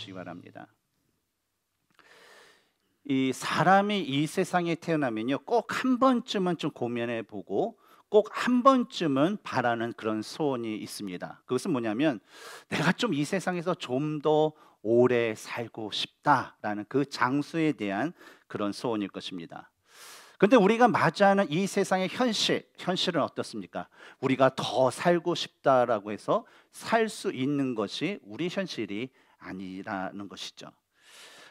보시기 바랍니다. 이 사람이 이 세상에 태어나면요, 꼭 한 번쯤은 좀 고민해 보고 꼭 한 번쯤은 바라는 그런 소원이 있습니다. 그것은 뭐냐면 내가 좀 이 세상에서 좀 더 오래 살고 싶다라는 그 장수에 대한 그런 소원일 것입니다. 근데 우리가 맞이하는 이 세상의 현실, 현실은 어떻습니까? 우리가 더 살고 싶다라고 해서 살 수 있는 것이 우리 현실이 아니라는 것이죠.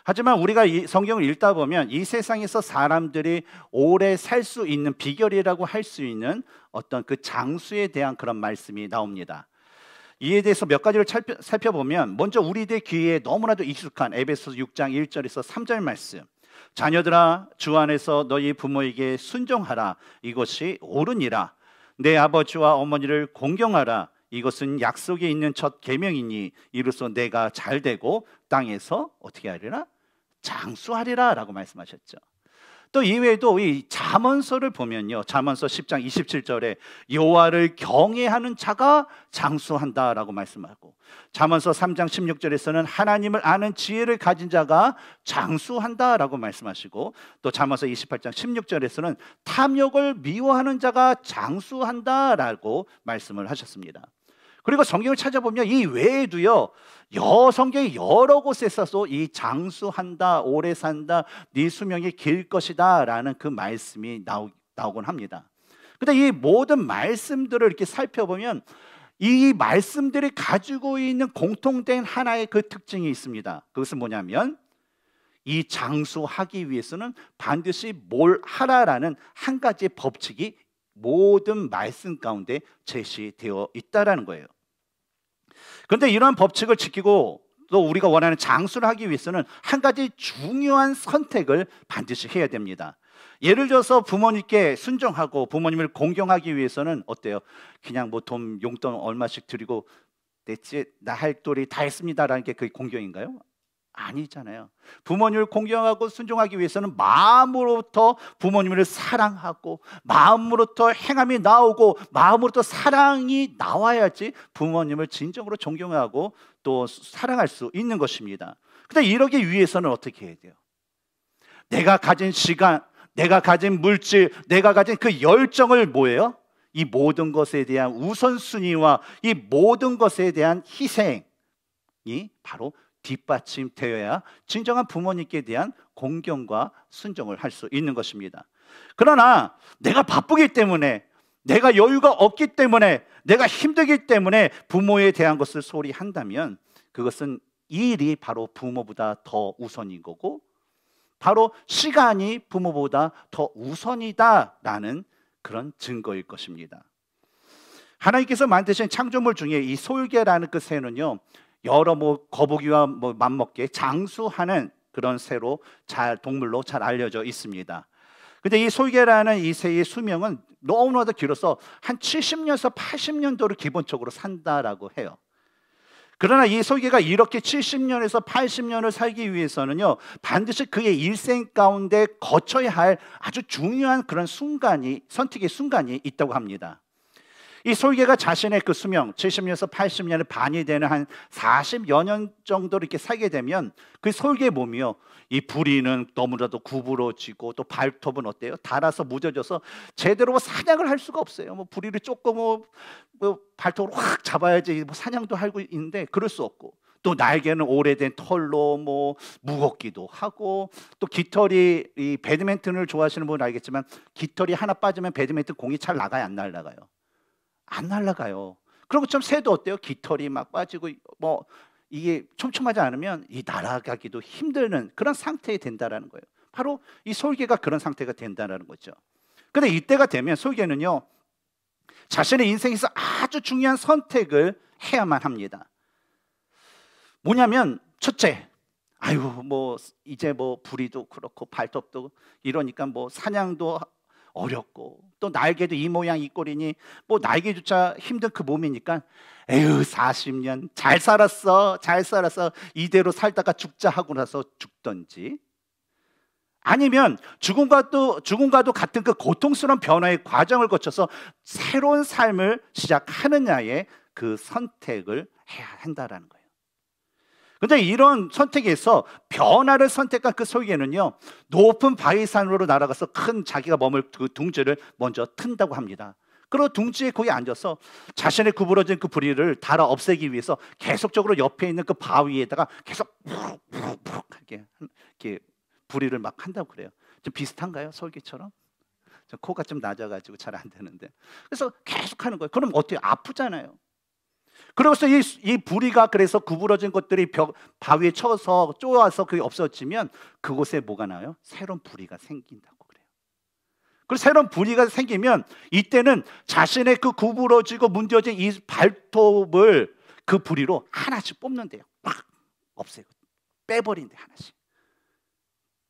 하지만 우리가 성경을 읽다 보면 이 세상에서 사람들이 오래 살 수 있는 비결이라고 할 수 있는 어떤 그 장수에 대한 그런 말씀이 나옵니다. 이에 대해서 몇 가지를 살펴보면 먼저 우리들 귀에 너무나도 익숙한 에베소 6장 1절에서 3절 말씀. 자녀들아 주 안에서 너희 부모에게 순종하라 이것이 옳으니라 내 아버지와 어머니를 공경하라 이것은 약속에 있는 첫 계명이니 이로써 내가 잘 되고 땅에서 어떻게 하리라 장수하리라라고 말씀하셨죠. 또 이외에도 이 잠언서를 보면요. 잠언서 10장 27절에 여호와를 경외하는 자가 장수한다라고 말씀하고 잠언서 3장 16절에서는 하나님을 아는 지혜를 가진 자가 장수한다라고 말씀하시고 또 잠언서 28장 16절에서는 탐욕을 미워하는 자가 장수한다라고 말씀을 하셨습니다. 그리고 성경을 찾아보면 이 외에도요 여 성경이 여러 곳에 있어서 이 장수한다 오래 산다 네 수명이 길 것이다라는 그 말씀이 나오, 나오곤 합니다. 근데 이 모든 말씀들을 이렇게 살펴보면 이 말씀들이 가지고 있는 공통된 하나의 그 특징이 있습니다. 그것은 뭐냐면 이 장수하기 위해서는 반드시 뭘 하라라는 한 가지 법칙이 모든 말씀 가운데 제시되어 있다라는 거예요. 그런데 이러한 법칙을 지키고 또 우리가 원하는 장수를 하기 위해서는 한 가지 중요한 선택을 반드시 해야 됩니다. 예를 들어서 부모님께 순종하고 부모님을 공경하기 위해서는 어때요? 그냥 뭐 돈 용돈 얼마씩 드리고 내집 나할 도리 다 했습니다라는 게 그게 공경인가요? 아니잖아요. 부모님을 공경하고 순종하기 위해서는 마음으로부터 부모님을 사랑하고 마음으로부터 행함이 나오고 마음으로부터 사랑이 나와야지 부모님을 진정으로 존경하고 또 사랑할 수 있는 것입니다. 근데 이러기 위해서는 어떻게 해야 돼요? 내가 가진 시간, 내가 가진 물질, 내가 가진 그 열정을 뭐예요? 이 모든 것에 대한 우선순위와 이 모든 것에 대한 희생이 바로 뒷받침되어야 진정한 부모님께 대한 공경과 순종을 할 수 있는 것입니다. 그러나 내가 바쁘기 때문에 내가 여유가 없기 때문에 내가 힘들기 때문에 부모에 대한 것을 소리한다면 그것은 일이 바로 부모보다 더 우선인 거고 바로 시간이 부모보다 더 우선이다라는 그런 증거일 것입니다. 하나님께서 만드신 창조물 중에 이 솔개라는 그 새는요 여러 뭐 거북이와 뭐맞먹기에 장수하는 그런 새로 잘 동물로 잘 알려져 있습니다. 근데 이 솔개라는 이 새의 수명은 너무나도 길어서 한 70년에서 80년도를 기본적으로 산다라고 해요. 그러나 이 솔개가 이렇게 70년에서 80년을 살기 위해서는요, 반드시 그의 일생 가운데 거쳐야 할 아주 중요한 그런 순간이, 선택의 순간이 있다고 합니다. 이 솔개가 자신의 그 수명 70년에서 80년의 반이 되는 한 40여 년 정도 이렇게 살게 되면 그 솔개 몸이요 이 부리는 너무나도 구부러지고 또 발톱은 어때요 달아서 무뎌져서 제대로 뭐 사냥을 할 수가 없어요 뭐 부리를 조금 뭐, 뭐 발톱으로 확 잡아야지 뭐 사냥도 하고 있는데 그럴 수 없고 또 날개는 오래된 털로 뭐 무겁기도 하고 또 깃털이 이 배드민턴을 좋아하시는 분은 알겠지만 깃털이 하나 빠지면 배드민턴 공이 잘나가요안날라가요 안 날아가요. 그런 것처럼 새도 어때요? 깃털이 막 빠지고 뭐 이게 촘촘하지 않으면 이 날아가기도 힘드는 그런 상태에 된다라는 거예요. 바로 이 솔개가 그런 상태가 된다라는 거죠. 근데 이때가 되면 솔개는요. 자신의 인생에서 아주 중요한 선택을 해야만 합니다. 뭐냐면 첫째, 아유 뭐 이제 뭐 부리도 그렇고 발톱도 이러니까 뭐 사냥도 어렵고 또 날개도 이 모양 이 꼴이니 뭐 날개조차 힘든 그 몸이니까 에휴 40년 잘 살았어 잘 살았어 이대로 살다가 죽자 하고 나서 죽던지 아니면 죽음과도 죽음과도 같은 그 고통스러운 변화의 과정을 거쳐서 새로운 삶을 시작하느냐에그 선택을 해야 한다라는 거예요. 근데 이런 선택에서 변화를 선택한 그 소유에는요, 높은 바위산으로 날아가서 큰 자기가 머물 그 둥지를 먼저 튼다고 합니다. 그리고 둥지에 거기 앉아서 자신의 구부러진 그 부리를 달아 없애기 위해서 계속적으로 옆에 있는 그 바위에다가 계속 푸룩푸룩푸룩 이렇게, 이렇게 부리를 막 한다고 그래요. 좀 비슷한가요? 설계처럼? 코가 좀 낮아가지고 잘 안 되는데. 그래서 계속 하는 거예요. 그럼 어떻게 아프잖아요. 그러고서 이, 이 부리가 그래서 구부러진 것들이 벽, 바위에 쳐서 쪼아서 그게 없어지면 그곳에 뭐가 나요? 새로운 부리가 생긴다고 그래요. 그 새로운 부리가 생기면 이때는 자신의 그 구부러지고 문제진이 발톱을 그 부리로 하나씩 뽑는데요. 막 없애요. 빼버린대 하나씩.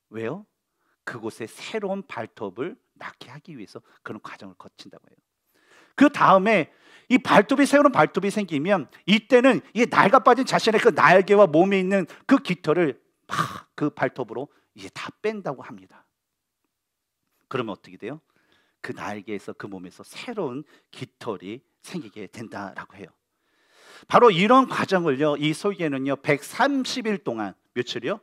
왜요? 그곳에 새로운 발톱을 낳게 하기 위해서 그런 과정을 거친다고 해요. 그 다음에 이 발톱이 새로운 발톱이 생기면 이때는 이 날가 빠진 자신의 그 날개와 몸에 있는 그 깃털을 막 그 발톱으로 이제 다 뺀다고 합니다. 그러면 어떻게 돼요? 그 날개에서 그 몸에서 새로운 깃털이 생기게 된다라고 해요. 바로 이런 과정을요. 이 솔개는요. 130일 동안 며칠이요?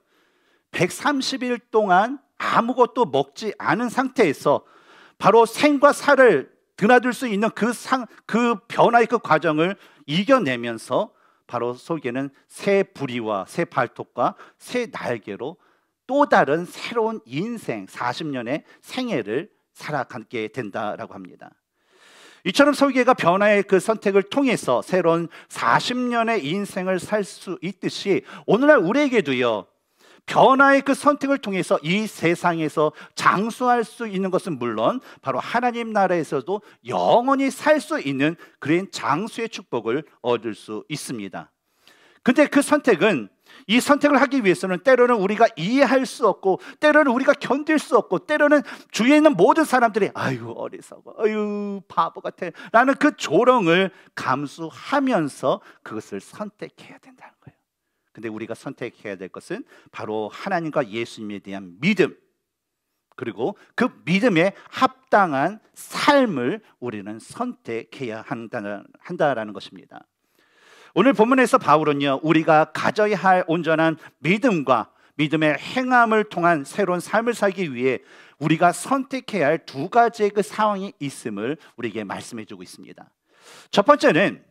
130일 동안 아무것도 먹지 않은 상태에서 바로 생과 살을 드나들 수 있는 그 상, 그 변화의 그 과정을 이겨내면서 바로 속에는 새 부리와 새 발톱과 새 날개로 또 다른 새로운 인생 40년의 생애를 살아가게 된다라고 합니다. 이처럼 설계가 변화의 그 선택을 통해서 새로운 40년의 인생을 살 수 있듯이 오늘날 우리에게도요. 변화의 그 선택을 통해서 이 세상에서 장수할 수 있는 것은 물론 바로 하나님 나라에서도 영원히 살 수 있는 그런 장수의 축복을 얻을 수 있습니다. 근데 그 선택은 이 선택을 하기 위해서는 때로는 우리가 이해할 수 없고 때로는 우리가 견딜 수 없고 때로는 주위에 있는 모든 사람들이 아유 어리석어 아유 바보 같아 라는 그 조롱을 감수하면서 그것을 선택해야 된다 근데 우리가 선택해야 될 것은 바로 하나님과 예수님에 대한 믿음. 그리고 그 믿음에 합당한 삶을 우리는 선택해야 한다라는 것입니다. 오늘 본문에서 바울은요, 우리가 가져야 할 온전한 믿음과 믿음의 행함을 통한 새로운 삶을 살기 위해 우리가 선택해야 할 두 가지의 그 상황이 있음을 우리에게 말씀해 주고 있습니다. 첫 번째는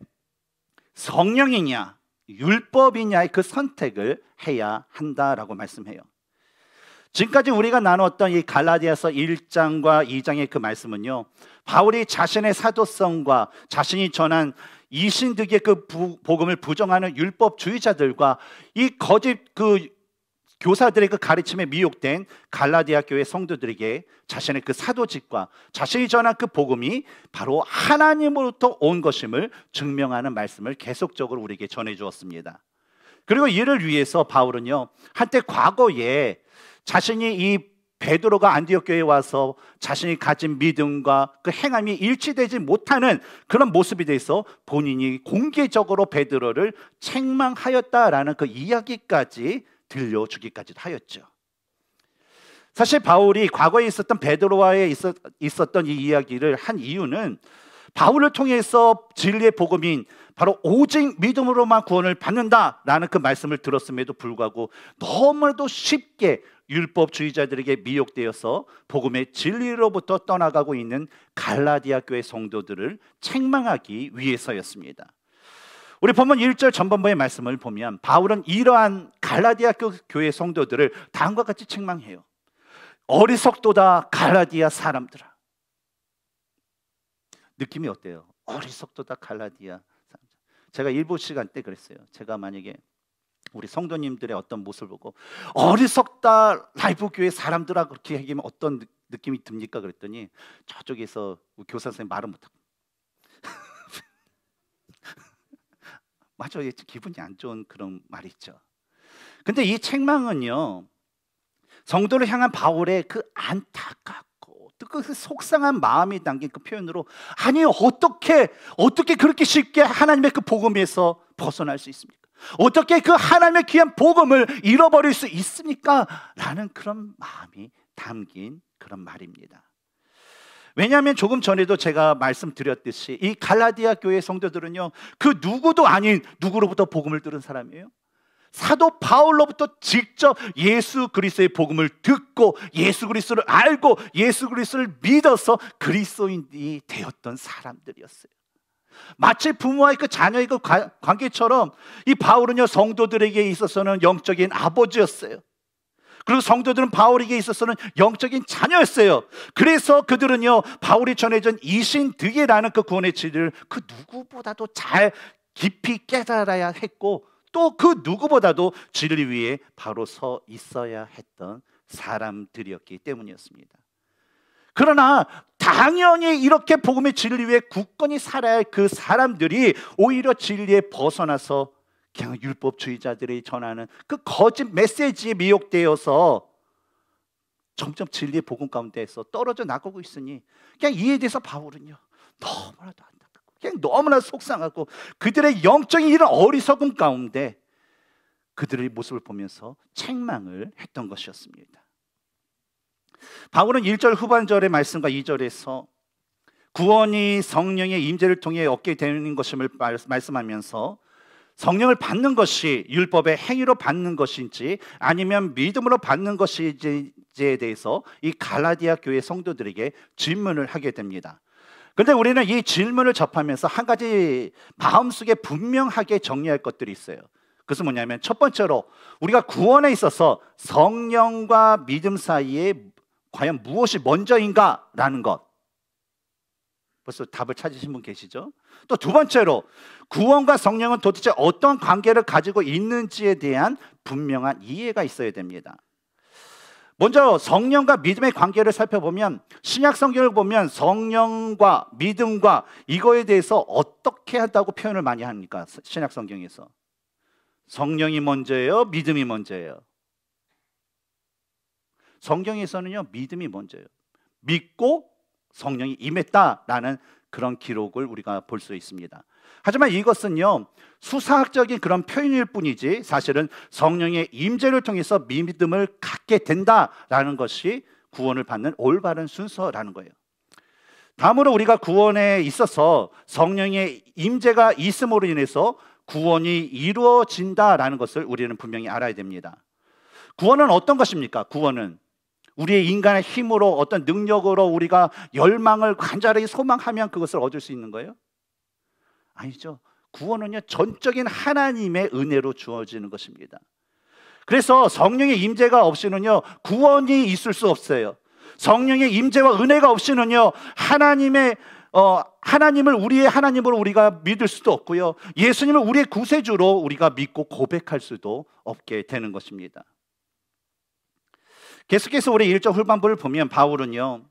성령이냐, 율법이냐의 그 선택을 해야 한다라고 말씀해요. 지금까지 우리가 나누었던 이 갈라디아서 1장과 2장의 그 말씀은요. 바울이 자신의 사도성과 자신이 전한 이신득의 그 부, 복음을 부정하는 율법주의자들과 이 거짓 그 교사들의 그 가르침에 미혹된 갈라디아 교회 성도들에게 자신의 그 사도직과 자신이 전한 그 복음이 바로 하나님으로부터 온 것임을 증명하는 말씀을 계속적으로 우리에게 전해 주었습니다. 그리고 이를 위해서 바울은요 한때 과거에 자신이 이 베드로가 안디옥 교회에 와서 자신이 가진 믿음과 그 행함이 일치되지 못하는 그런 모습에 대서 본인이 공개적으로 베드로를 책망하였다라는 그 이야기까지 들려주기까지도 하였죠. 사실 바울이 과거에 있었던 베드로와의 있었, 던이 이야기를 한 이유는 바울을 통해서 진리의 복음인 바로 오직 믿음으로만 구원을 받는다라는 그 말씀을 들었음에도 불구하고 너무나도 쉽게 율법주의자들에게 미혹되어서 복음의 진리로부터 떠나가고 있는 갈라디아 교회 성도들을 책망하기 위해서였습니다. 우리 본문 1절 전반부의 말씀을 보면 바울은 이러한 갈라디아 교회 성도들을 다음과 같이 책망해요. 어리석도다 갈라디아 사람들아. 느낌이 어때요? 어리석도다 갈라디아 사람들. 제가 일부 시간 때 그랬어요. 제가 만약에 우리 성도님들의 어떤 모습을 보고 어리석다 라이브 교회 사람들아 그렇게 얘기하면 어떤 느낌이 듭니까? 그랬더니 저쪽에서 교사 선생님 말을 못하고 맞아, 기분이 안 좋은 그런 말이 있죠. 근데 이 책망은요, 성도를 향한 바울의 그 안타깝고 또그 속상한 마음이 담긴 그 표현으로 아니 어떻게 어떻게 그렇게 쉽게 하나님의 그 복음에서 벗어날 수 있습니까? 어떻게 그 하나님의 귀한 복음을 잃어버릴 수 있습니까? 라는 그런 마음이 담긴 그런 말입니다. 왜냐하면 조금 전에도 제가 말씀드렸듯이 이 갈라디아 교회 성도들은요 그 누구도 아닌 누구로부터 복음을 들은 사람이에요. 사도 바울로부터 직접 예수 그리스도의 복음을 듣고 예수 그리스도를 알고 예수 그리스도를 믿어서 그리스도인이 되었던 사람들이었어요. 마치 부모와 그 자녀의 그 관계처럼 이 바울은요 성도들에게 있어서는 영적인 아버지였어요. 그리고 성도들은 바울에게 있어서는 영적인 자녀였어요. 그래서 그들은요, 바울이 전해준 이신득이라는 그 구원의 진리를 그 누구보다도 잘 깊이 깨달아야 했고, 또 그 누구보다도 진리 위에 바로 서 있어야 했던 사람들이었기 때문이었습니다. 그러나 당연히 이렇게 복음의 진리 위에 굳건히 살아야 할 그 사람들이 오히려 진리에 벗어나서 그냥 율법주의자들이 전하는 그 거짓 메시지에 미혹되어서 점점 진리의 복음 가운데에서 떨어져 나가고 있으니 그냥 이에 대해서 바울은요 너무나도 안타깝고 그냥 너무나 속상하고 그들의 영적인 이런 어리석음 가운데 그들의 모습을 보면서 책망을 했던 것이었습니다. 바울은 1절 후반절의 말씀과 2절에서 구원이 성령의 임재를 통해 얻게 되는 것임을 말씀하면서 성령을 받는 것이 율법의 행위로 받는 것인지 아니면 믿음으로 받는 것인지에 대해서 이 갈라디아 교회 성도들에게 질문을 하게 됩니다. 근데 우리는 이 질문을 접하면서 한 가지 마음속에 분명하게 정리할 것들이 있어요. 그것은 뭐냐면 첫 번째로 우리가 구원에 있어서 성령과 믿음 사이에 과연 무엇이 먼저인가라는 것. 벌써 답을 찾으신 분 계시죠? 또 두 번째로 구원과 성령은 도대체 어떤 관계를 가지고 있는지에 대한 분명한 이해가 있어야 됩니다. 먼저 성령과 믿음의 관계를 살펴보면 신약 성경을 보면 성령과 믿음과 이거에 대해서 어떻게 한다고 표현을 많이 합니까? 신약 성경에서 성령이 먼저예요, 믿음이 먼저예요. 성경에서는요, 믿음이 먼저예요. 믿고 성령이 임했다라는 그런 기록을 우리가 볼 수 있습니다. 하지만 이것은요 수사학적인 그런 표현일 뿐이지 사실은 성령의 임재를 통해서 믿음을 갖게 된다라는 것이 구원을 받는 올바른 순서라는 거예요. 다음으로 우리가 구원에 있어서 성령의 임재가 있음으로 인해서 구원이 이루어진다라는 것을 우리는 분명히 알아야 됩니다. 구원은 어떤 것입니까? 구원은 우리의 인간의 힘으로 어떤 능력으로 우리가 열망을 간절히 소망하면 그것을 얻을 수 있는 거예요? 아니죠. 구원은요 전적인 하나님의 은혜로 주어지는 것입니다. 그래서 성령의 임재가 없이는요 구원이 있을 수 없어요. 성령의 임재와 은혜가 없이는요 하나님의 어, 하나님을 우리의 하나님으로 우리가 믿을 수도 없고요. 예수님을 우리의 구세주로 우리가 믿고 고백할 수도 없게 되는 것입니다. 계속해서 우리 일절 후반부를 보면 바울은요.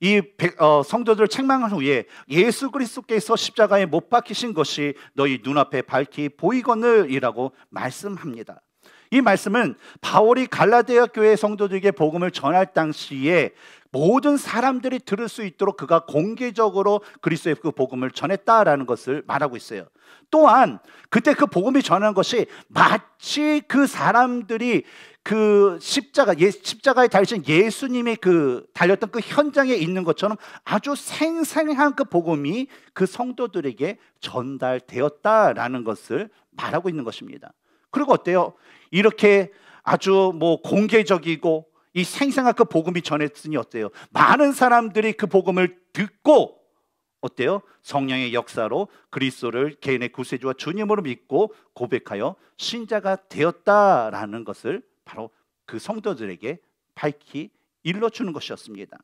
이 어, 성도들 책망한 후에 예수 그리스도께서 십자가에 못 박히신 것이 너희 눈앞에 밝히 보이거늘이라고 말씀합니다. 이 말씀은 바울이 갈라디아 교회 성도들에게 복음을 전할 당시에 모든 사람들이 들을 수 있도록 그가 공개적으로 그리스도의 그 복음을 전했다라는 것을 말하고 있어요. 또한 그때 그 복음이 전한 것이 마치 그 사람들이 그 십자가 예, 십자가에 달신 예수님의 그 달렸던 그 현장에 있는 것처럼 아주 생생한 그 복음이 그 성도들에게 전달되었다라는 것을 말하고 있는 것입니다. 그리고 어때요? 이렇게 아주 뭐 공개적이고 이 생생한 그 복음이 전했으니 어때요? 많은 사람들이 그 복음을 듣고 어때요? 성령의 역사로 그리스도를 개인의 구세주와 주님으로 믿고 고백하여 신자가 되었다라는 것을 바로 그 성도들에게 밝히 일러주는 것이었습니다.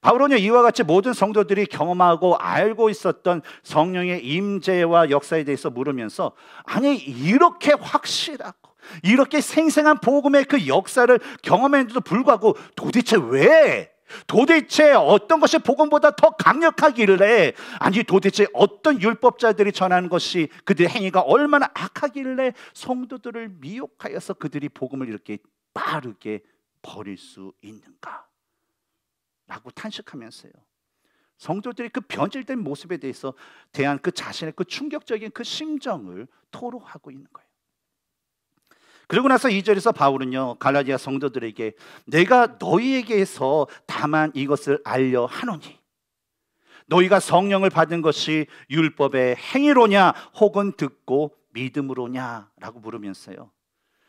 바울은 이와 같이 모든 성도들이 경험하고 알고 있었던 성령의 임재와 역사에 대해서 물으면서 아니 이렇게 확실하고 이렇게 생생한 복음의 그 역사를 경험했는데도 불구하고 도대체 왜 도대체 어떤 것이 복음보다 더 강력하길래 아니 도대체 어떤 율법자들이 전하는 것이 그들의 행위가 얼마나 악하길래 성도들을 미혹하여서 그들이 복음을 이렇게 빠르게 버릴 수 있는가 라고 탄식하면서요 성도들이 그 변질된 모습에 대해서 대한 그 자신의 그 충격적인 그 심정을 토로하고 있는 거예요 그러고 나서 이절에서 바울은요 갈라디아 성도들에게 내가 너희에게서 다만 이것을 알려 하노니 너희가 성령을 받은 것이 율법의 행위로냐 혹은 듣고 믿음으로냐라고 물으면서요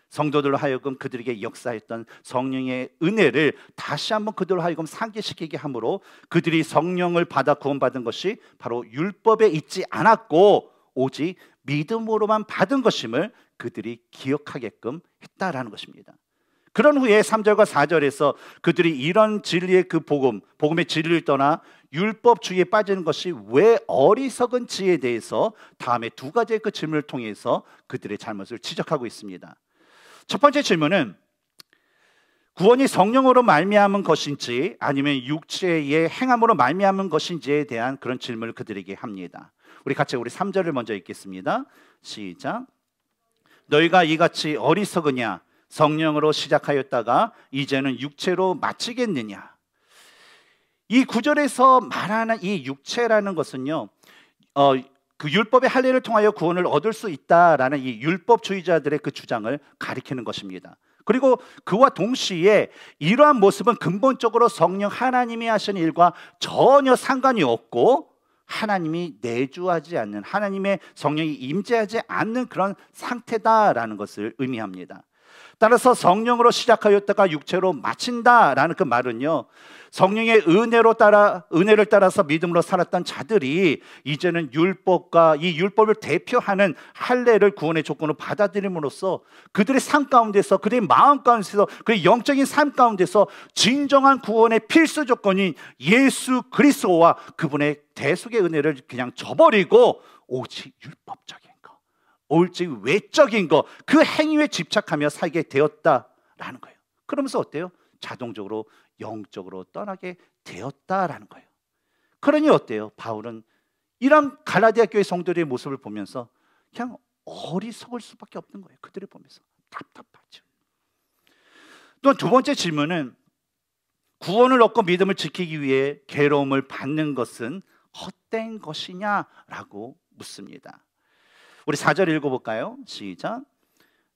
성도들로 하여금 그들에게 역사했던 성령의 은혜를 다시 한번 그들로 하여금 상기시키게 함으로 그들이 성령을 받아 구원받은 것이 바로 율법에 있지 않았고 오직 믿음으로만 받은 것임을 그들이 기억하게끔 했다라는 것입니다. 그런 후에 3절과 4절에서 그들이 이런 진리의 그 복음, 복음의 진리를 떠나 율법주의에 빠지는 것이 왜 어리석은 지에 대해서 다음에 두 가지의 그 질문을 통해서 그들의 잘못을 지적하고 있습니다. 첫 번째 질문은 구원이 성령으로 말미암은 것인지 아니면 육체의 행함으로 말미암은 것인지에 대한 그런 질문을 그들에게 합니다. 우리 같이 우리 3절을 먼저 읽겠습니다. 시작. 너희가 이같이 어리석으냐 성령으로 시작하였다가 이제는 육체로 마치겠느냐 이 구절에서 말하는 이 육체라는 것은요 어, 그 율법의 할례를 통하여 구원을 얻을 수 있다라는 이 율법주의자들의 그 주장을 가리키는 것입니다. 그리고 그와 동시에 이러한 모습은 근본적으로 성령 하나님이 하신 일과 전혀 상관이 없고 하나님이 내주하지 않는 하나님의 성령이 임재하지 않는 그런 상태다라는 것을 의미합니다. 따라서 성령으로 시작하였다가 육체로 마친다라는 그 말은요. 성령의 은혜로 따라 은혜를 따라서 믿음으로 살았던 자들이 이제는 율법과 이 율법을 대표하는 할례를 구원의 조건으로 받아들임으로써 그들의 삶 가운데서 그들의 마음 가운데서 그 영적인 삶 가운데서 진정한 구원의 필수 조건인 예수 그리스도와 그분의 대속의 은혜를 그냥 저버리고 오직 율법적인 올직 외적인 것, 그 행위에 집착하며 살게 되었다라는 거예요. 그러면서 어때요? 자동적으로 영적으로 떠나게 되었다라는 거예요. 그러니 어때요? 바울은 이런 갈라디아 교회 성도들의 모습을 보면서 그냥 어리석을 수밖에 없는 거예요. 그들을 보면서 답답하죠. 또 두 번째 질문은 구원을 얻고 믿음을 지키기 위해 괴로움을 받는 것은 헛된 것이냐라고 묻습니다. 우리 4절 읽어볼까요? 시작.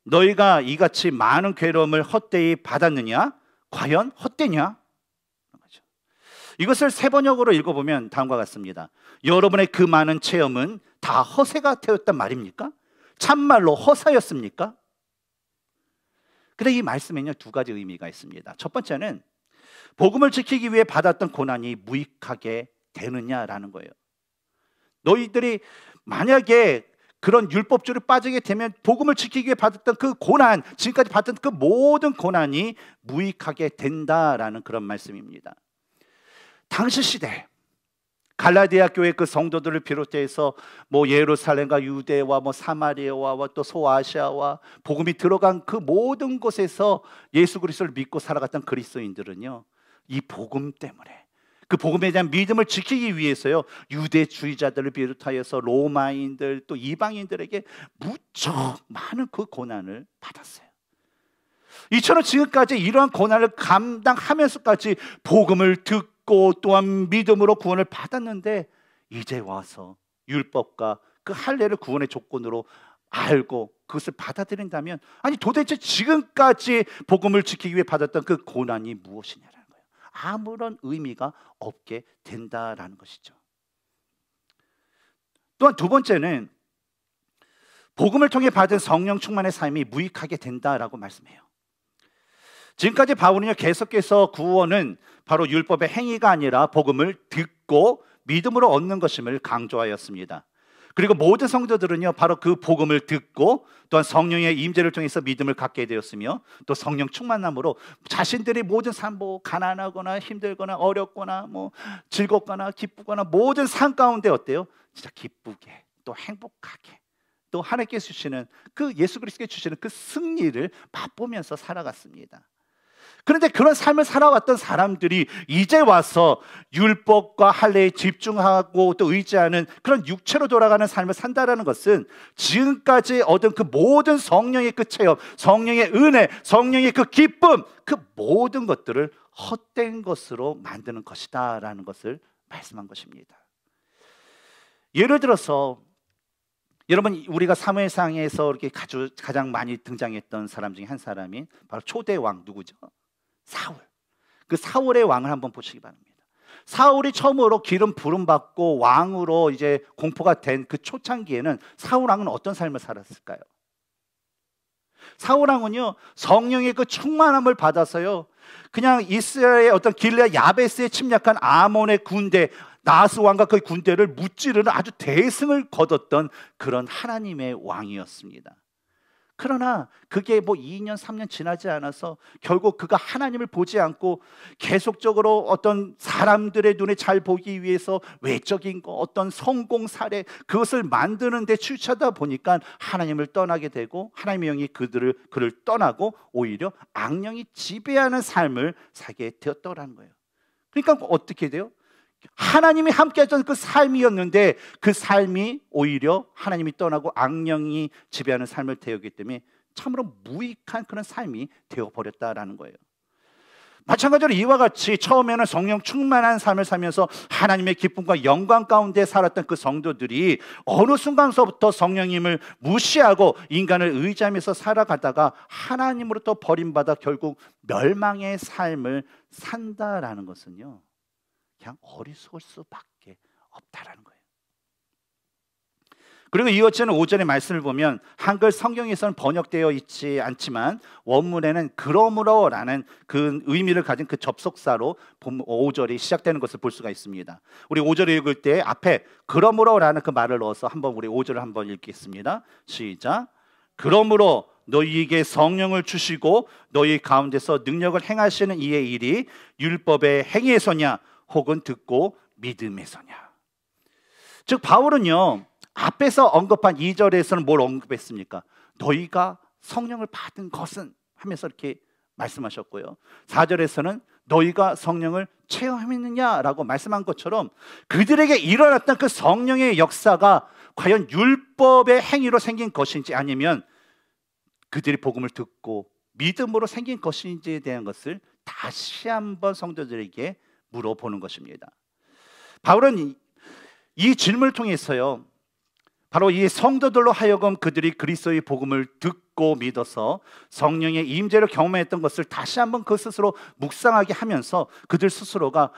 너희가 이같이 많은 괴로움을 헛되이 받았느냐? 과연 헛되냐? 이것을 세 번역으로 읽어보면 다음과 같습니다. 여러분의 그 많은 체험은 다 허세가 되었단 말입니까? 참말로 허사였습니까? 근데 이말씀에는두 가지 의미가 있습니다. 첫 번째는 복음을 지키기 위해 받았던 고난이 무익하게 되느냐라는 거예요. 너희들이 만약에 그런 율법주를 빠지게 되면 복음을 지키기 위해 받았던 그 고난, 지금까지 받던 그 모든 고난이 무익하게 된다라는 그런 말씀입니다. 당시 시대 갈라디아 교회 그 성도들을 비롯해서 뭐 예루살렘과 유대와 뭐 사마리아와 뭐 또 소아시아와 복음이 들어간 그 모든 곳에서 예수 그리스도를 믿고 살아갔던 그리스도인들은요. 이 복음 때문에 그 복음에 대한 믿음을 지키기 위해서요. 유대주의자들을 비롯하여서 로마인들 또 이방인들에게 무척 많은 그 고난을 받았어요. 이처럼 지금까지 이러한 고난을 감당하면서까지 복음을 듣고 또한 믿음으로 구원을 받았는데 이제 와서 율법과 그 할례를 구원의 조건으로 알고 그것을 받아들인다면 아니 도대체 지금까지 복음을 지키기 위해 받았던 그 고난이 무엇이냐? 아무런 의미가 없게 된다라는 것이죠. 또한 두 번째는 복음을 통해 받은 성령 충만의 삶이 무익하게 된다라고 말씀해요. 지금까지 바울은요 계속해서 구원은 바로 율법의 행위가 아니라 복음을 듣고 믿음으로 얻는 것임을 강조하였습니다. 그리고 모든 성도들은요 바로 그 복음을 듣고 또한 성령의 임재를 통해서 믿음을 갖게 되었으며 또 성령 충만함으로 자신들이 모든 삶뭐 가난하거나 힘들거나 어렵거나 뭐 즐겁거나 기쁘거나 모든 삶 가운데 어때요? 진짜 기쁘게 또 행복하게 또 하나님께 서 주시는 그 예수 그리스도께 주시는 그 승리를 맛보면서 살아갔습니다. 그런데 그런 삶을 살아왔던 사람들이 이제 와서 율법과 할례에 집중하고 또 의지하는 그런 육체로 돌아가는 삶을 산다라는 것은 지금까지 얻은 그 모든 성령의 그 체험, 성령의 은혜, 성령의 그 기쁨, 그 모든 것들을 헛된 것으로 만드는 것이다라는 것을 말씀한 것입니다. 예를 들어서 여러분 우리가 사무엘상에서 이렇게 가장 많이 등장했던 사람 중에 한 사람이 바로 초대 왕 누구죠? 사울. 그 사울의 왕을 한번 보시기 바랍니다. 사울이 처음으로 기름 부름 받고 왕으로 이제 공포가 된 그 초창기에는 사울 왕은 어떤 삶을 살았을까요? 사울 왕은요 성령의 그 충만함을 받아서요 그냥 이스라엘의 어떤 길레 야베스에 침략한 아몬의 군대 나스 왕과 그 군대를 무찌르는 아주 대승을 거뒀던 그런 하나님의 왕이었습니다. 그러나 그게 뭐 2년, 3년 지나지 않아서 결국 그가 하나님을 보지 않고 계속적으로 어떤 사람들의 눈에 잘 보기 위해서 외적인 거, 어떤 성공 사례 그것을 만드는 데 출처다 보니까 하나님을 떠나게 되고 하나님의 영이 그들을 그를 떠나고 오히려 악령이 지배하는 삶을 살게 되었더라는 거예요. 그러니까 어떻게 돼요? 하나님이 함께 했던그 삶이었는데 그 삶이 오히려 하나님이 떠나고 악령이 지배하는 삶을 태우기 때문에 참으로 무익한 그런 삶이 되어 버렸다라는 거예요. 마찬가지로 이와 같이 처음에는 성령 충만한 삶을 살면서 하나님의 기쁨과 영광 가운데 살았던 그 성도들이 어느 순간서부터 성령님을 무시하고 인간을 의지하면서 살아가다가 하나님으로부터 버림받아 결국 멸망의 삶을 산다라는 것은요. 그냥 어리석을 수밖에 없다라는 거예요. 그리고 이어지는 오전의 말씀을 보면 한글 성경에서는 번역되어 있지 않지만 원문에는 그러므로라는 그 의미를 가진 그 접속사로 어, 오절이 시작되는 것을 볼 수가 있습니다. 우리 오절 읽을 때 앞에 그러므로라는 그 말을 넣어서 한번 우리 오절을 한번 읽겠습니다. 시작. 그러므로 너희에게 성령을 주시고 너희 가운데서 능력을 행하시는 이의 일이 율법의 행위에서냐 혹은 듣고 믿음에서냐. 즉 바울은요. 앞에서 언급한 2절에서는 뭘 언급했습니까? 너희가 성령을 받은 것은 하면서 이렇게 말씀하셨고요. 4절에서는 너희가 성령을 체험했느냐라고 말씀한 것처럼 그들에게 일어났던 그 성령의 역사가 과연 율법의 행위로 생긴 것인지 아니면 그들이 복음을 듣고 믿음으로 생긴 것인지에 대한 것을 다시 한번 성도들에게 물어보는 것입니다. 바울은 이 질문을 통해서요. 바로 이 성도들로 하여금 그들이 그리스도의 복음을 듣고 믿어서 성령의 임재를 경험했던 것을 다시 한번 그 스스로 묵상하게 하면서 그들 스스로가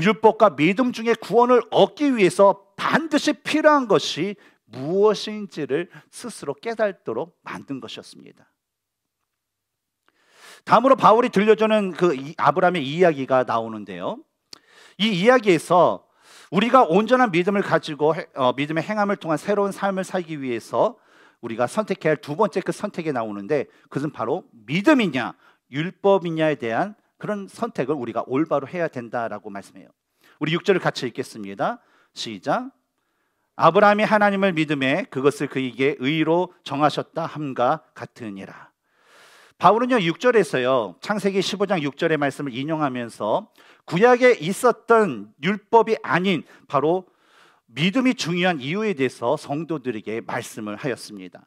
율법과 믿음 중에 구원을 얻기 위해서 반드시 필요한 것이 무엇인지를 스스로 깨달도록 만든 것이었습니다. 다음으로 바울이 들려주는 그 아브라함의 이야기가 나오는데요. 이 이야기에서 우리가 온전한 믿음을 가지고 어, 믿음의 행함을 통한 새로운 삶을 살기 위해서 우리가 선택해야 할 두 번째 그선택이 나오는데 그것은 바로 믿음이냐 율법이냐에 대한 그런 선택을 우리가 올바로 해야 된다라고 말씀해요. 우리 6절을 같이 읽겠습니다. 시작. 아브라함이 하나님을 믿음에 그것을 그에게 의로 정하셨다 함과 같으니라. 바울은요 6절에서요 창세기 15장 6절의 말씀을 인용하면서 구약에 있었던 율법이 아닌 바로 믿음이 중요한 이유에 대해서 성도들에게 말씀을 하였습니다.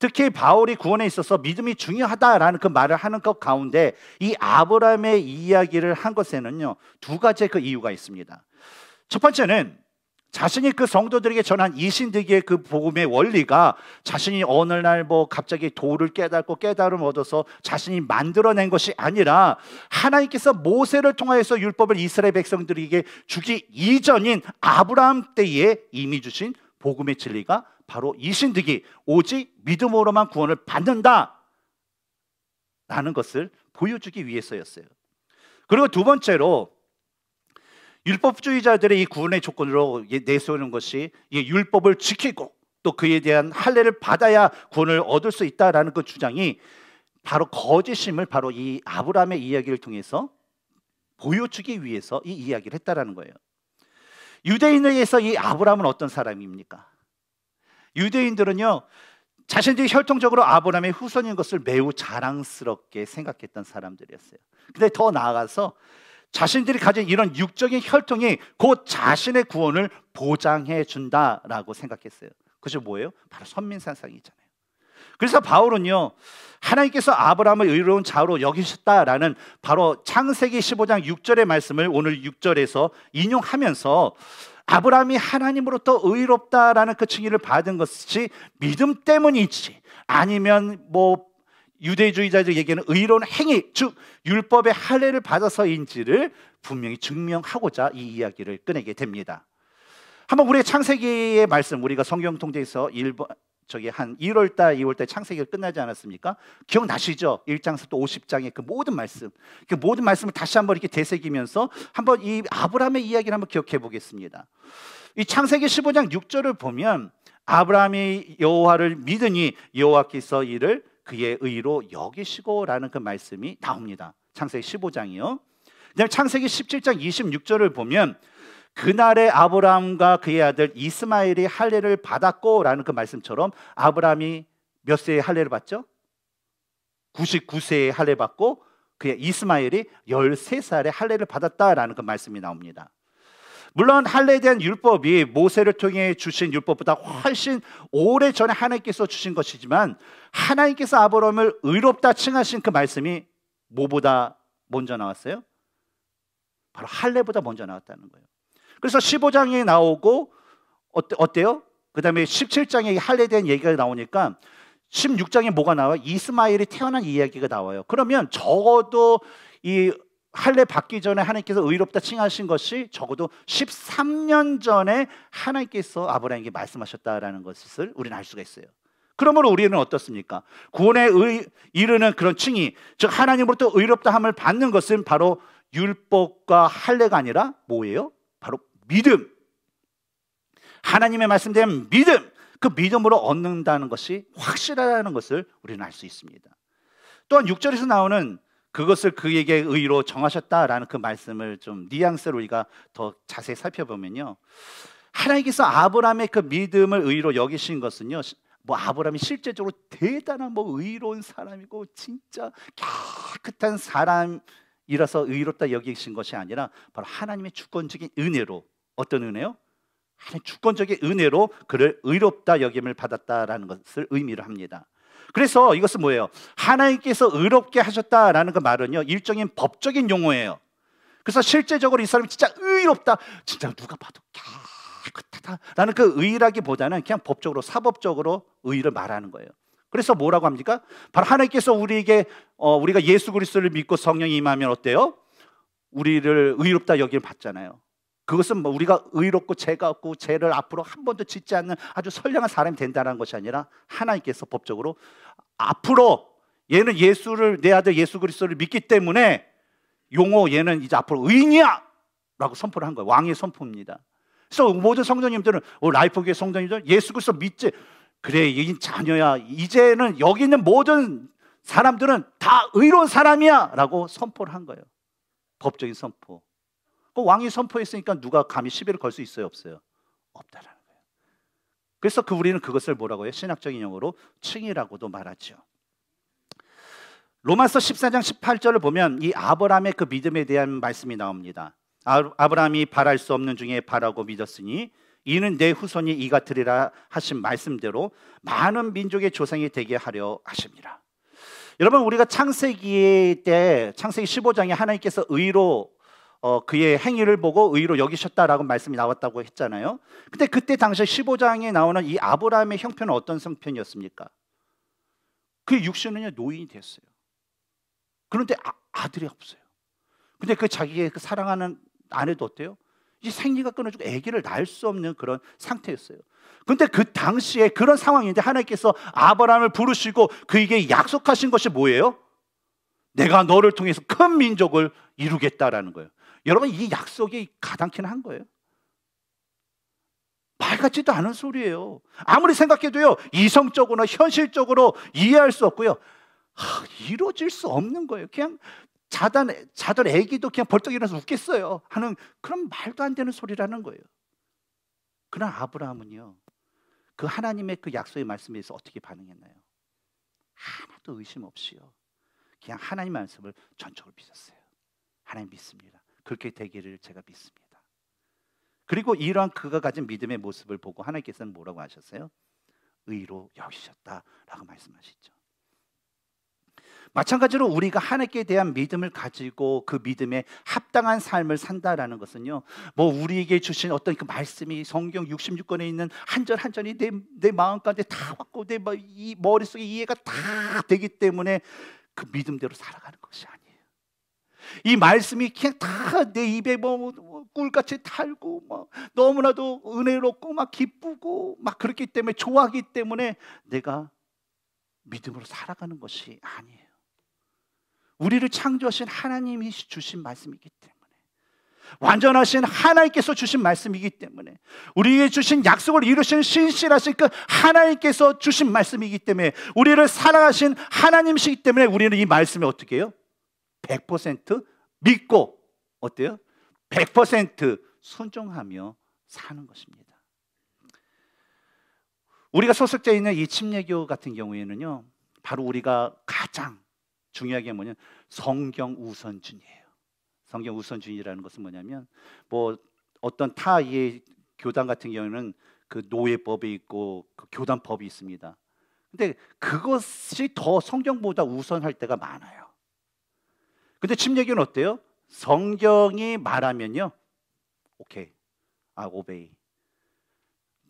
특히 바울이 구원에 있어서 믿음이 중요하다라는 그 말을 하는 것 가운데 이 아브라함의 이야기를 한 것에는요 두가지그 이유가 있습니다. 첫 번째는 자신이 그 성도들에게 전한 이신득의 그 복음의 원리가 자신이 어느 날 뭐 갑자기 도를 깨닫고 깨달음 얻어서 자신이 만들어낸 것이 아니라 하나님께서 모세를 통하여서 율법을 이스라엘 백성들에게 주기 이전인 아브라함 때에 이미 주신 복음의 진리가 바로 이신득이 오직 믿음으로만 구원을 받는다 라는 것을 보여주기 위해서였어요. 그리고 두 번째로 율법주의자들의 이 구원의 조건으로 예, 내세우는 것이 율법을 지키고 또 그에 대한 할례를 받아야 구원을 얻을 수 있다라는 그 주장이 바로 거짓임을 바로 이 아브라함의 이야기를 통해서 보여주기 위해서 이 이야기를 했다라는 거예요. 유대인에게서 이 아브라함은 어떤 사람입니까? 유대인들은요 자신들이 혈통적으로 아브라함의 후손인 것을 매우 자랑스럽게 생각했던 사람들이었어요. 근데 더 나아가서 자신들이 가진 이런 육적인 혈통이 곧 자신의 구원을 보장해 준다라고 생각했어요. 그게 뭐예요? 바로 선민상상이잖아요. 그래서 바울은요 하나님께서 아브라함을 의로운 자로 여기셨다라는 바로 창세기 15장 6절의 말씀을 오늘 6절에서 인용하면서 아브라함이 하나님으로부터 의롭다라는 그 칭의를 받은 것이 믿음 때문이지 아니면 뭐 유대주의자들 얘기하는 의로운 행위, 즉 율법의 할례를 받아서인지를 분명히 증명하고자 이 이야기를 꺼내게 됩니다. 한번 우리의 창세기의 말씀, 우리가 성경 통제에서 1번 저기 한 1월 달, 2월 달 창세기가 끝나지 않았습니까? 기억나시죠? 1장부터 50장의 그 모든 말씀. 그 모든 말씀을 다시 한번 이렇게 되새기면서 한번 이 아브라함의 이야기를 한번 기억해 보겠습니다. 이 창세기 15장 6절을 보면 아브라함이 여호와를 믿으니 여호와께서 이를 그의 의로 여기시고라는 그 말씀이 나옵니다. 창세기 15장이요. 그다음 창세기 17장 26절을 보면 그날에 아브라함과 그의 아들 이스마엘이 할례를 받았고라는 그 말씀처럼 아브라함이 몇 세에 할례를 받죠? 99세에 할례 받고 그의 이스마엘이 13살에 할례를 받았다라는 그 말씀이 나옵니다. 물론 할례에 대한 율법이 모세를 통해 주신 율법보다 훨씬 오래 전에 하나님께서 주신 것이지만 하나님께서 아브라함을 의롭다 칭하신 그 말씀이 뭐보다 먼저 나왔어요? 바로 할례보다 먼저 나왔다는 거예요. 그래서 15장에 나오고 어때, 어때요? 그다음에 17장에 할례에 대한 얘기가 나오니까 16장에 뭐가 나와? 이스마엘이 태어난 이야기가 나와요. 그러면 적어도 이 할례 받기 전에 하나님께서 의롭다 칭하신 것이 적어도 13년 전에 하나님께서 아브라함에게 말씀하셨다라는 것을 우리는 알 수가 있어요. 그러므로 우리는 어떻습니까? 구원에 이르는 그런 칭이 즉 하나님으로부터 의롭다함을 받는 것은 바로 율법과 할례가 아니라 뭐예요? 바로 믿음. 하나님의 말씀된 믿음. 그 믿음으로 얻는다는 것이 확실하다는 것을 우리는 알 수 있습니다. 또한 6절에서 나오는 그것을 그에게 의로 정하셨다라는 그 말씀을 좀 뉘앙스로 우리가 더 자세히 살펴보면요. 하나님께서 아브라함의 그 믿음을 의로 여기신 것은요. 뭐 아브라함이 실제적으로 대단한 뭐 의로운 사람이고 진짜 깨끗한 사람이라서 의롭다 여기신 것이 아니라 바로 하나님의 주권적인 은혜로 어떤 은혜요? 하나님 주권적인 은혜로 그를 의롭다 여김을 받았다라는 것을 의미를 합니다. 그래서 이것은 뭐예요? 하나님께서 의롭게 하셨다라는 그 말은요, 일종인 법적인 용어예요. 그래서 실제적으로 이 사람이 진짜 의롭다. 진짜 누가 봐도 깨끗하다라는 그 의라기보다는 그냥 법적으로, 사법적으로 의를 말하는 거예요. 그래서 뭐라고 합니까? 바로 하나님께서 우리에게 어, 우리가 예수 그리스도를 믿고 성령이 임하면 어때요? 우리를 의롭다 여기를 받잖아요. 그것은 뭐 우리가 의롭고 죄가 없고 죄를 앞으로 한 번도 짓지 않는 아주 선량한 사람이 된다는 것이 아니라 하나님께서 법적으로 앞으로 얘는 예수를 내 아들 예수 그리스도를 믿기 때문에 용어 얘는 이제 앞으로 의인이야라고 선포를 한 거예요. 왕의 선포입니다. 그래서 모든 성도님들은 어, 라이프교의 성도님들 예수 그리스도 믿지 그래 이 자녀야 이제는 여기 있는 모든 사람들은 다 의로운 사람이야라고 선포를 한 거예요. 법적인 선포. 그 왕이 선포했으니까 누가 감히 시비를 걸 수 있어요, 없어요? 없다라는 거예요. 그래서 그 우리는 그것을 뭐라고 해요? 신학적인 용어로 층이라고도 말하죠. 로마서 14장 18절을 보면 이 아브라함의 그 믿음에 대한 말씀이 나옵니다. 아, 아브라함이 바랄 수 없는 중에 바라고 믿었으니 이는 내 후손이 이가 들리라 하신 말씀대로 많은 민족의 조상이 되게 하려 하십니다. 여러분 우리가 창세기 때 창세기 15장에 하나님께서 의로 어, 그의 행위를 보고 의로 여기셨다라고 말씀이 나왔다고 했잖아요. 근데 그때 당시 15장에 나오는 이 아브라함의 형편은 어떤 형편이었습니까? 그 육신은요 노인이 됐어요. 그런데 아, 아들이 없어요. 근데 그 자기의 그 사랑하는 아내도 어때요? 이 생리가 끊어지고 아기를 낳을 수 없는 그런 상태였어요. 근데 그 당시에 그런 상황인데 하나님께서 아브라함을 부르시고 그에게 약속하신 것이 뭐예요? 내가 너를 통해서 큰 민족을 이루겠다라는 거예요. 여러분 이 약속이 가당키는 한 거예요. 말 같지도 않은 소리예요. 아무리 생각해도요 이성적으로나 현실적으로 이해할 수 없고요 하, 이루어질 수 없는 거예요. 그냥 자단 자던 애기도 그냥 벌떡 일어나서 웃겠어요 하는 그런 말도 안 되는 소리라는 거예요. 그러나 아브라함은요 그 하나님의 그 약속의 말씀에 대해서 어떻게 반응했나요? 하나도 의심 없이요 그냥 하나님 말씀을 전적으로 믿었어요. 하나님 믿습니다. 그렇게 되기를 제가 믿습니다. 그리고 이러한 그가 가진 믿음의 모습을 보고 하나님께서는 뭐라고 하셨어요? 의로 여기셨다라고 말씀하시죠. 마찬가지로 우리가 하나님께 대한 믿음을 가지고 그 믿음에 합당한 삶을 산다라는 것은요. 뭐 우리에게 주신 어떤 그 말씀이 성경 66권에 있는 한 절 한 절이 내, 내 마음 가운데 다 왔고 내 뭐 머릿속에 이해가 다 되기 때문에 그 믿음대로 살아가는 것이 아니에요. 이 말씀이 그냥 다 내 입에 뭐 꿀같이 탈고 막 뭐 너무나도 은혜롭고 막 기쁘고 막 그렇기 때문에 좋아하기 때문에 내가 믿음으로 살아가는 것이 아니에요. 우리를 창조하신 하나님이 주신 말씀이기 때문에 완전하신 하나님께서 주신 말씀이기 때문에 우리에게 주신 약속을 이루신 신실하신 그 하나님께서 주신 말씀이기 때문에 우리를 사랑하신 하나님시기 때문에 우리는 이 말씀에 어떻게 해요? 100% 믿고 어때요? 100% 순종하며 사는 것입니다. 우리가 소속되어 있는 이 침례교 같은 경우에는요. 바로 우리가 가장 중요하게 뭐냐 성경 우선주의예요. 성경 우선주의라는 것은 뭐냐면 뭐 어떤 타의 교단 같은 경우는그 노예법이 있고 그 교단법이 있습니다. 근데 그것이 더 성경보다 우선할 때가 많아요. 근데 침례교는 어때요? 성경이 말하면요. 오케이. 아, 오베이.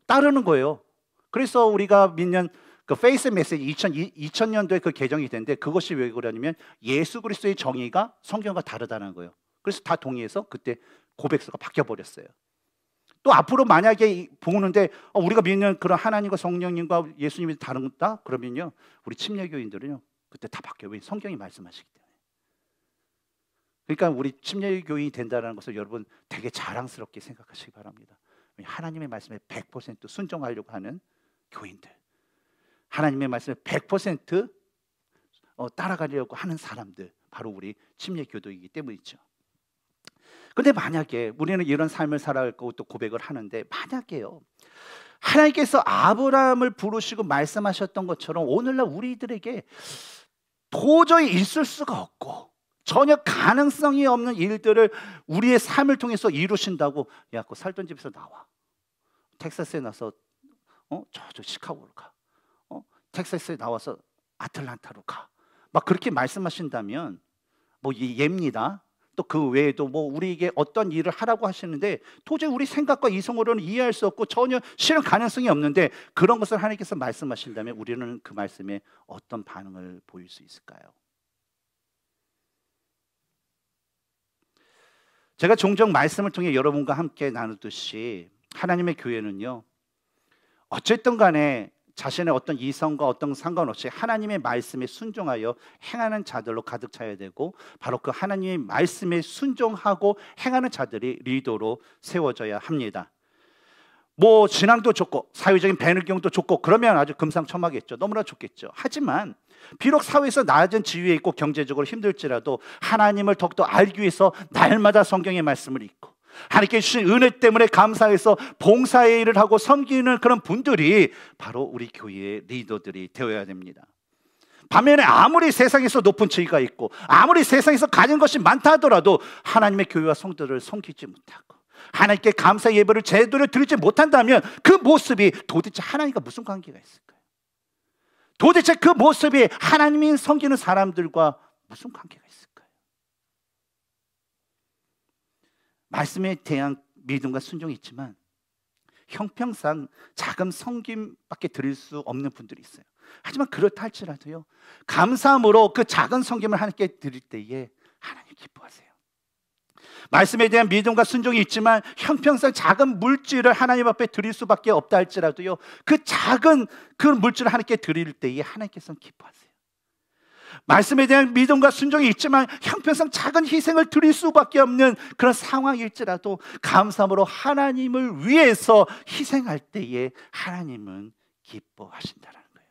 따르는 거예요. 그래서 우리가 민년 그 페이스 메시지 2000, 2000년도에 그 개정이 됐는데 그것이 왜 그러냐면 예수 그리스도의 정의가 성경과 다르다는 거예요. 그래서 다 동의해서 그때 고백서가 바뀌어 버렸어요. 또 앞으로 만약에 보는데 어, 우리가 믿는 그런 하나님과 성령님과 예수님이 다른다 그러면요 우리 침례교인들은요 그때 다 바뀌어요. 왜 성경이 말씀하시기 때문에. 그러니까 우리 침례 교인이 된다는 것을 여러분 되게 자랑스럽게 생각하시기 바랍니다. 하나님의 말씀에 100% 순종하려고 하는 교인들, 하나님의 말씀에 100% 어, 따라가려고 하는 사람들, 바로 우리 침례 교도이기 때문이죠. 근데 만약에 우리는 이런 삶을 살아가고 또 고백을 하는데 만약에요 하나님께서 아브라함을 부르시고 말씀하셨던 것처럼 오늘날 우리들에게 도저히 있을 수가 없고 전혀 가능성이 없는 일들을 우리의 삶을 통해서 이루신다고 야그 살던 집에서 나와 텍사스에 나서 어 저쪽 시카고로 가 어? 텍사스에 나와서 아틀란타로 가 막 그렇게 말씀하신다면 뭐이 예, 예입니다 또 그 외에도 뭐 우리에게 어떤 일을 하라고 하시는데 도저히 우리 생각과 이성으로는 이해할 수 없고 전혀 실현 가능성이 없는데 그런 것을 하나님께서 말씀하신다면 우리는 그 말씀에 어떤 반응을 보일 수 있을까요? 제가 종종 말씀을 통해 여러분과 함께 나누듯이 하나님의 교회는요. 어쨌든 간에 자신의 어떤 이성과 어떤 상관없이 하나님의 말씀에 순종하여 행하는 자들로 가득 차야 되고 바로 그 하나님의 말씀에 순종하고 행하는 자들이 리더로 세워져야 합니다. 뭐진앙도 좋고 사회적인 배늘경도 좋고 그러면 아주 금상첨화겠죠. 너무나 좋겠죠. 하지만 비록 사회에서 낮은 지위에 있고 경제적으로 힘들지라도 하나님을 더욱더 알기 위해서 날마다 성경의 말씀을 읽고 하나님께 주신 은혜 때문에 감사해서 봉사의 일을 하고 섬기는 그런 분들이 바로 우리 교회의 리더들이 되어야 됩니다. 반면에 아무리 세상에서 높은 지위가 있고 아무리 세상에서 가진 것이 많다 하더라도 하나님의 교회와 성도를 섬기지 못하고 하나님께 감사 예배를 제대로 드리지 못한다면 그 모습이 도대체 하나님과 무슨 관계가 있을까요? 도대체 그 모습이 하나님이 섬기는 사람들과 무슨 관계가 있을까요? 말씀에 대한 믿음과 순종이 있지만 형평상 자금 성김밖에 드릴 수 없는 분들이 있어요. 하지만 그렇다 할지라도요 감사함으로 그 작은 성김을 하나님께 드릴 때에 하나님 기뻐하세요. 말씀에 대한 믿음과 순종이 있지만 형평성 작은 물질을 하나님 앞에 드릴 수밖에 없다 할지라도요. 그 작은 그 물질을 하나님께 드릴 때에 하나님께서는 기뻐하세요. 말씀에 대한 믿음과 순종이 있지만 형편상 작은 희생을 드릴 수밖에 없는 그런 상황일지라도 감사함으로 하나님을 위해서 희생할 때에 하나님은 기뻐하신다라는 거예요.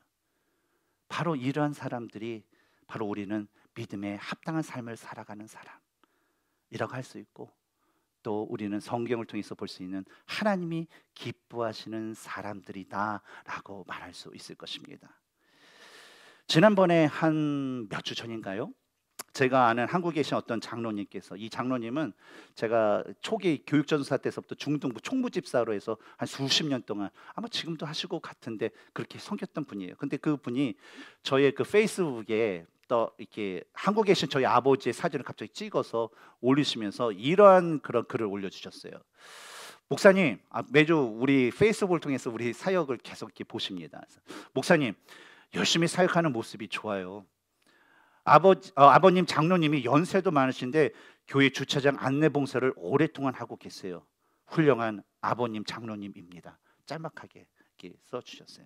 바로 이러한 사람들이 바로 우리는 믿음에 합당한 삶을 살아가는 사람. 이라고 할 수 있고 또 우리는 성경을 통해서 볼 수 있는 하나님이 기뻐하시는 사람들이다라고 말할 수 있을 것입니다. 지난번에 한 몇 주 전인가요? 제가 아는 한국에 계신 어떤 장로님께서 이 장로님은 제가 초기 교육전사 때서부터 중등부 총무집사로 해서 한 수십 년 동안 아마 지금도 하시고 같은데 그렇게 섬겼던 분이에요. 근데 그 분이 저의 그 페이스북에 또 이렇게 한국에 계신 저희 아버지의 사진을 갑자기 찍어서 올리시면서 이러한 그런 글을 올려주셨어요. 목사님 아, 매주 우리 페이스북을 통해서 우리 사역을 계속 이렇게 보십니다. 목사님 열심히 사역하는 모습이 좋아요. 아버지, 어, 아버님 장로님이 연세도 많으신데 교회 주차장 안내 봉사를 오랫동안 하고 계세요. 훌륭한 아버님 장로님입니다. 짤막하게 이렇게 써주셨어요.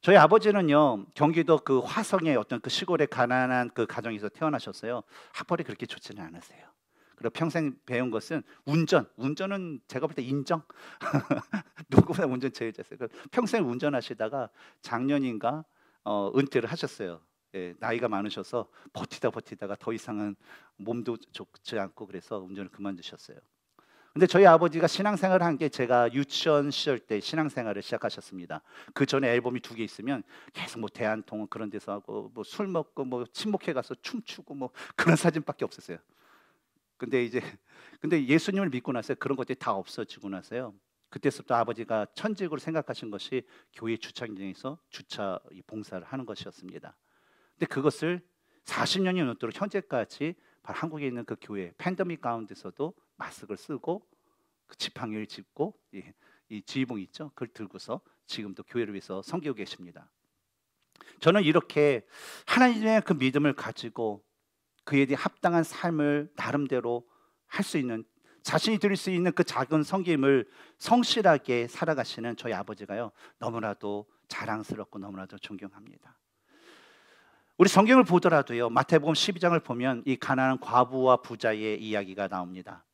저희 아버지는요 경기도 그 화성의 어떤 그시골에 가난한 그 가정에서 태어나셨어요. 학벌이 그렇게 좋지는 않으세요. 그리고 평생 배운 것은 운전. 운전은 제가 볼 때 인정. 누구보다 운전 제일 잘했어요. 그 평생 운전하시다가 작년인가 어, 은퇴를 하셨어요. 예, 나이가 많으셔서 버티다 버티다가 더 이상은 몸도 좋지 않고 그래서 운전을 그만두셨어요. 근데 저희 아버지가 신앙생활을 한 게 제가 유치원 시절 때 신앙생활을 시작하셨습니다. 그 전에 앨범이 두 개 있으면 계속 뭐 대한통운 그런 데서 하고 뭐 술 먹고 뭐 친목회 가서 춤추고 뭐 그런 사진밖에 없었어요. 근데 이제 근데 예수님을 믿고 나서 그런 것들이 다 없어지고 나서요. 그때서부터 아버지가 천직으로 생각하신 것이 교회 주차장에서 주차 봉사를 하는 것이었습니다. 근데 그것을 40년이 넘도록 현재까지 한국에 있는 그 교회 팬데믹 가운데서도 마스크를 쓰고 그 지팡이를 짚고 이, 이 지봉 있죠? 그걸 들고서 지금도 교회를 위해서 섬기고 계십니다. 저는 이렇게 하나님의 그 믿음을 가지고 그에 대해 합당한 삶을 나름대로 할 수 있는 자신이 드릴 수 있는 그 작은 성김을 성실하게 살아가시는 저희 아버지가요 너무나도 자랑스럽고 너무나도 존경합니다. 우리 성경을 보더라도요 마태복음 12장을 보면 이 가난한 과부와 부자의 이야기가 나옵니다.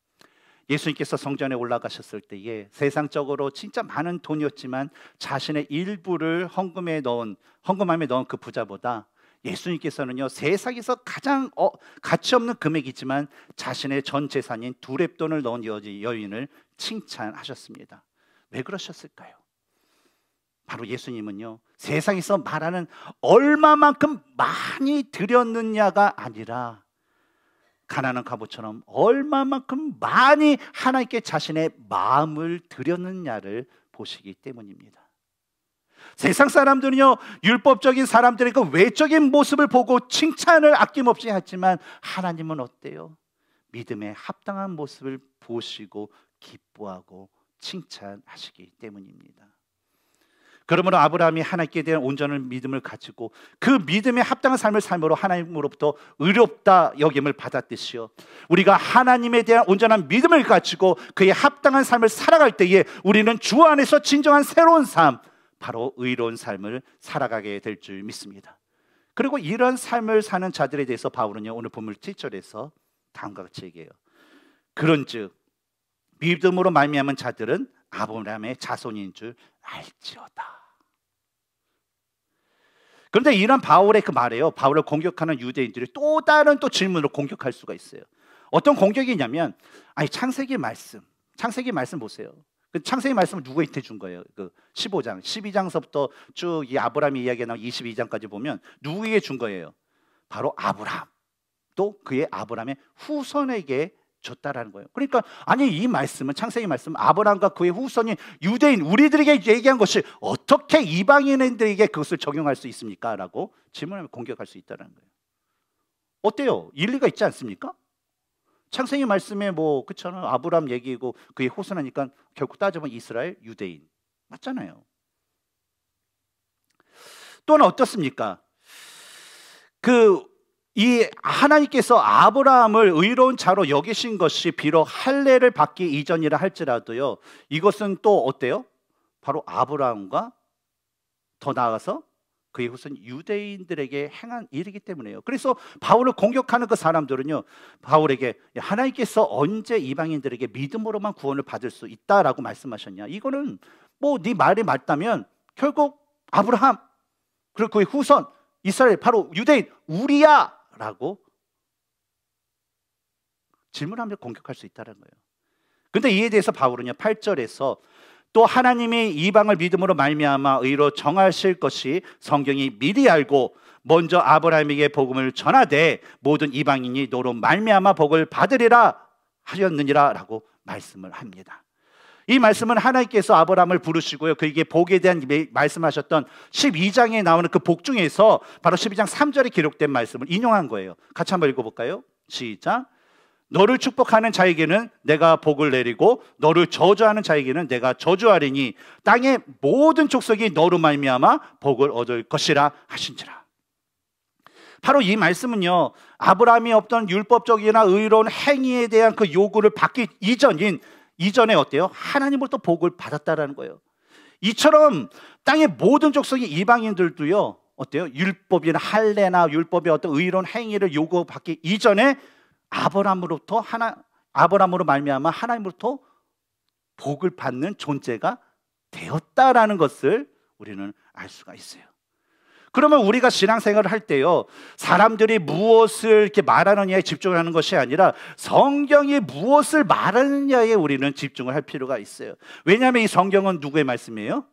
예수님께서 성전에 올라가셨을 때에 세상적으로 진짜 많은 돈이었지만 자신의 일부를 헌금에 넣은 헌금함에 넣은 그 부자보다 예수님께서는요 세상에서 가장 어, 가치 없는 금액이지만 자신의 전 재산인 두랩돈을 넣은 여인을 칭찬하셨습니다. 왜 그러셨을까요? 바로 예수님은요 세상에서 말하는 얼마만큼 많이 드렸느냐가 아니라 가난한 가부처럼 얼마만큼 많이 하나님께 자신의 마음을 드렸느냐를 보시기 때문입니다. 세상 사람들은요 율법적인 사람들의 그 외적인 모습을 보고 칭찬을 아낌없이 하지만 하나님은 어때요? 믿음에 합당한 모습을 보시고 기뻐하고 칭찬하시기 때문입니다. 그러므로 아브라함이 하나님께 대한 온전한 믿음을 가지고 그 믿음에 합당한 삶을 삶으로 하나님으로부터 의롭다 여김을 받았듯이요. 우리가 하나님에 대한 온전한 믿음을 가지고 그의 합당한 삶을 살아갈 때에 우리는 주 안에서 진정한 새로운 삶, 바로 의로운 삶을 살아가게 될 줄 믿습니다. 그리고 이런 삶을 사는 자들에 대해서 바울은요. 오늘 본문 7절에서 다음과 같이 얘기해요. 그런즉 믿음으로 말미암은 자들은 아브라함의 자손인 줄 알지어다. 그런데 이런 바울의 그 말에요. 바울을 공격하는 유대인들이 또 다른 또 질문으로 공격할 수가 있어요. 어떤 공격이냐면, 아니 창세기 말씀, 창세기 말씀 보세요. 그 창세기 말씀을 누구한테 준 거예요? 그 15장, 12장서부터 쭉 이아브라함이야기 나온 22장까지 보면 누구에게 준 거예요? 바로 아브라함. 또 그의 아브라함의 후손에게 줬다라는 거예요. 그러니까 아니 이 말씀은 창세기 말씀 아브라함과 그의 후손인 유대인 우리들에게 얘기한 것이 어떻게 이방인들에게 그것을 적용할 수 있습니까라고 질문하면 공격할 수 있다는 거예요. 어때요? 일리가 있지 않습니까? 창세기 말씀에 뭐 그처럼 아브라함 얘기고 그의 후손하니까 결국 따져보면 이스라엘 유대인 맞잖아요. 또는 어떻습니까? 그이 하나님께서 아브라함을 의로운 자로 여기신 것이 비록 할례를 받기 이전이라 할지라도요. 이것은 또 어때요? 바로 아브라함과 더 나아가서 그의 후손 유대인들에게 행한 일이기 때문에요. 그래서 바울을 공격하는 그 사람들은요. 바울에게 하나님께서 언제 이방인들에게 믿음으로만 구원을 받을 수 있다라고 말씀하셨냐. 이거는 뭐 네 말이 맞다면 결국 아브라함 그리고 그의 후손 이스라엘 바로 유대인 우리야 라고 질문하면 공격할 수 있다는 거예요. 근데 이에 대해서 바울은요. 8절에서 또 하나님이 이방을 믿음으로 말미암아 의로 정하실 것이 성경이 미리 알고 먼저 아브라함에게 복음을 전하되 모든 이방인이 너로 말미암아 복을 받으리라 하였느니라라고 말씀을 합니다. 이 말씀은 하나님께서 아브라함을 부르시고요. 그에게 복에 대한 말씀하셨던 12장에 나오는 그 복 중에서 바로 12장 3절에 기록된 말씀을 인용한 거예요. 같이 한번 읽어볼까요? 시작. 너를 축복하는 자에게는 내가 복을 내리고 너를 저주하는 자에게는 내가 저주하리니 땅의 모든 족속이 너로 말미암아 복을 얻을 것이라 하신지라. 바로 이 말씀은요. 아브라함이 없던 율법적이나 의로운 행위에 대한 그 요구를 받기 이전인 이전에 어때요? 하나님으로부터 복을 받았다라는 거예요. 이처럼 땅의 모든 족속이 이방인들도요. 어때요? 율법이나 할례나 율법의 어떤 의로운 행위를 요구받기 이전에 아브라함으로부터 하나 아브라함으로 말미암아 하나님으로부터 복을 받는 존재가 되었다라는 것을 우리는 알 수가 있어요. 그러면 우리가 신앙생활을 할 때요, 사람들이 무엇을 이렇게 말하느냐에 집중을 하는 것이 아니라 성경이 무엇을 말하느냐에 우리는 집중을 할 필요가 있어요. 왜냐하면 이 성경은 누구의 말씀이에요?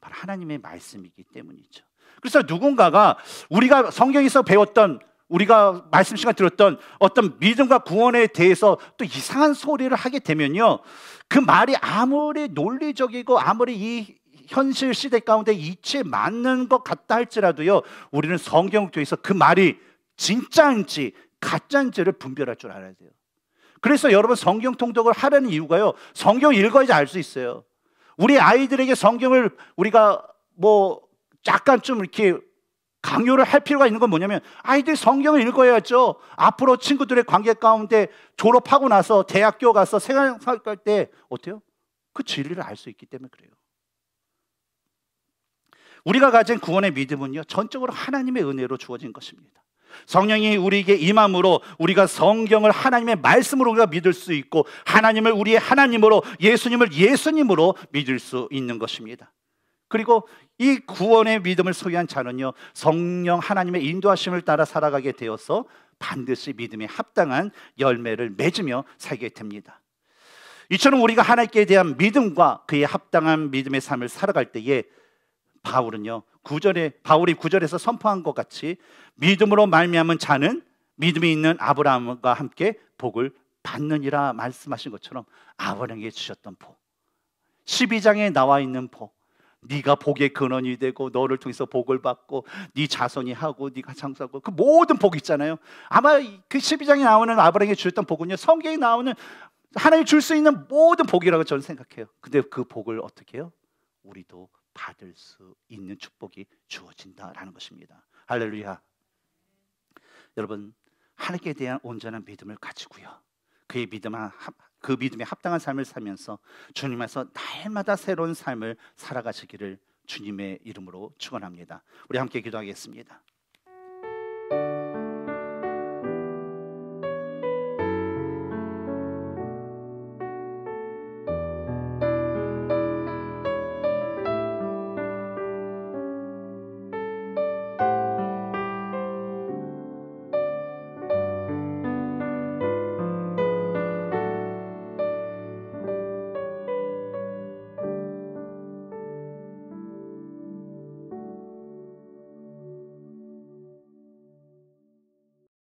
바로 하나님의 말씀이기 때문이죠. 그래서 누군가가 우리가 성경에서 배웠던 우리가 말씀 시간 들었던 어떤 믿음과 구원에 대해서 또 이상한 소리를 하게 되면요. 그 말이 아무리 논리적이고 아무리 이 현실 시대 가운데 이치에 맞는 것 같다 할지라도요, 우리는 성경을 통해서 그 말이 진짜인지 가짜인지를 분별할 줄 알아야 돼요. 그래서 여러분 성경 통독을 하라는 이유가요, 성경 읽어야지 알 수 있어요. 우리 아이들에게 성경을 우리가 뭐 약간 좀 이렇게 강요를 할 필요가 있는 건 뭐냐면 아이들 성경을 읽어야죠. 앞으로 친구들의 관계 가운데 졸업하고 나서 대학교 가서 생활할 때 어때요? 그 진리를 알 수 있기 때문에 그래요. 우리가 가진 구원의 믿음은요, 전적으로 하나님의 은혜로 주어진 것입니다. 성령이 우리에게 임함으로 우리가 성경을 하나님의 말씀으로 우리가 믿을 수 있고 하나님을 우리의 하나님으로 예수님을 예수님으로 믿을 수 있는 것입니다. 그리고 이 구원의 믿음을 소유한 자는요, 성령 하나님의 인도하심을 따라 살아가게 되어서 반드시 믿음에 합당한 열매를 맺으며 살게 됩니다. 이처럼 우리가 하나님께 대한 믿음과 그의 합당한 믿음의 삶을 살아갈 때에 바울은요. 9절에 바울이 9절에서 선포한 것 같이 믿음으로 말미암은 자는 믿음이 있는 아브라함과 함께 복을 받느니라 말씀하신 것처럼 아브라함에게 주셨던 복. 12장에 나와 있는 복. 네가 복의 근원이 되고 너를 통해서 복을 받고 네 자손이 하고 네가 장수하고 그 모든 복 있잖아요. 아마 그 12장에 나오는 아브라함에게 주셨던 복은요. 성경에 나오는 하나님 줄 수 있는 모든 복이라고 저는 생각해요. 근데 그 복을 어떻게 해요? 우리도 받을 수 있는 축복이 주어진다라는 것입니다. 할렐루야. 여러분 하나님께 대한 온전한 믿음을 가지고요. 그의 믿음 그 믿음에 합당한 삶을 살면서 주님 에서 날마다 새로운 삶을 살아가시기를 주님의 이름으로 축원합니다. 우리 함께 기도하겠습니다.